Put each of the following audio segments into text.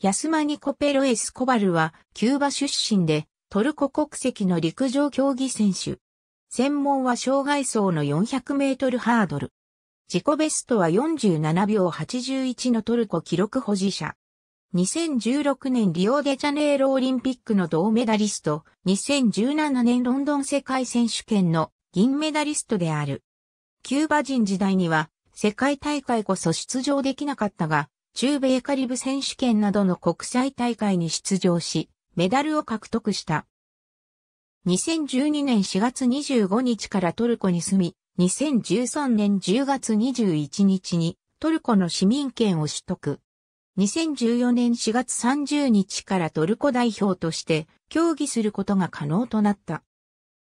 ヤスマニコペロエスコバルは、キューバ出身で、トルコ国籍の陸上競技選手。専門は障害層の400メートルハードル。自己ベストは47秒81のトルコ記録保持者。2016年リオデジャネイロオリンピックの銅メダリスト、2017年ロンドン世界選手権の銀メダリストである。キューバ人時代には世界大会こそ出場できなかったが、中米カリブ選手権などの国際大会に出場し、メダルを獲得した。2012年4月25日からトルコに住み、2013年10月21日にトルコの市民権を取得。2014年4月30日からトルコ代表として競技することが可能となった。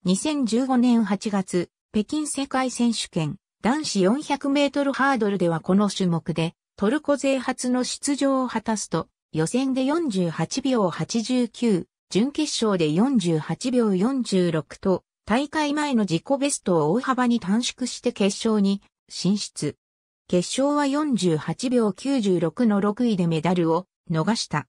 2015年8月、北京世界選手権男子400メートルハードルではこの種目でトルコ勢初の出場を果たすと、予選で48秒89、準決勝で48秒46と、大会前の自己ベストを大幅に短縮して決勝に進出。決勝は48秒96の6位でメダルを逃した。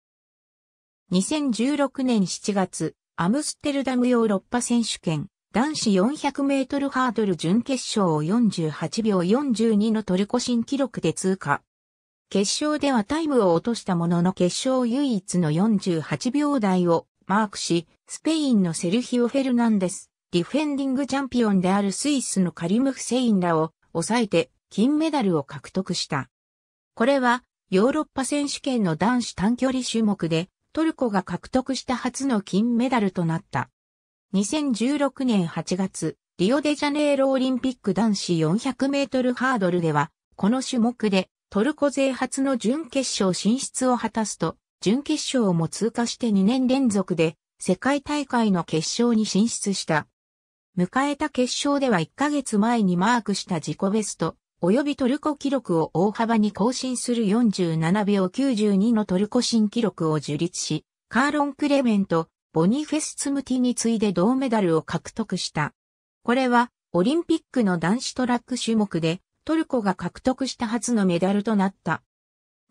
2016年7月、アムステルダムヨーロッパ選手権、男子400メートルハードル準決勝を48秒42のトルコ新記録で通過。決勝ではタイムを落としたものの決勝唯一の48秒台をマークし、スペインのセルヒオ・フェルナンデス、ディフェンディングチャンピオンであるスイスのカリム・フセインらを抑えて金メダルを獲得した。これはヨーロッパ選手権の男子短距離種目でトルコが獲得した初の金メダルとなった。2016年8月、リオデジャネイロオリンピック男子400メートルハードルでは、この種目でトルコ勢初の準決勝進出を果たすと、準決勝も通過して2年連続で世界大会の決勝に進出した。迎えた決勝では1ヶ月前にマークした自己ベスト、及びトルコ記録を大幅に更新する47秒92のトルコ新記録を樹立し、カーロン・クレメント、ボニフェス・ツムティに次いで銅メダルを獲得した。これは、オリンピックの男子トラック種目で、トルコが獲得した初のメダルとなった。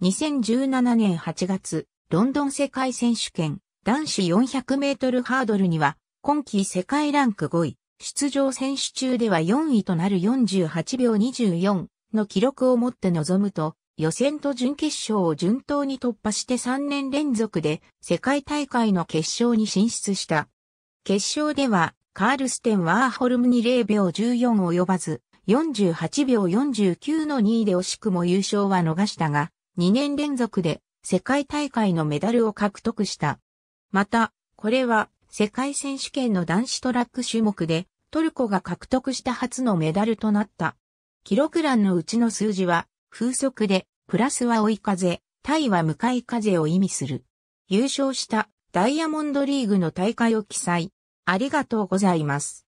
2017年8月、ロンドン世界選手権男子400メートルハードルには、今季世界ランク5位、出場選手中では4位となる48秒24の記録を持って臨むと、予選と準決勝を順当に突破して3年連続で世界大会の決勝に進出した。決勝では、カールステン・ワーホルムに0秒14及ばず、48秒49の2位で惜しくも優勝は逃したが、2年連続で世界大会のメダルを獲得した。また、これは世界選手権の男子トラック種目でトルコが獲得した初のメダルとなった。記録欄のうちの数字は風速でプラスは追い風、対は向かい風を意味する。優勝したダイヤモンドリーグの大会を記載。ありがとうございます。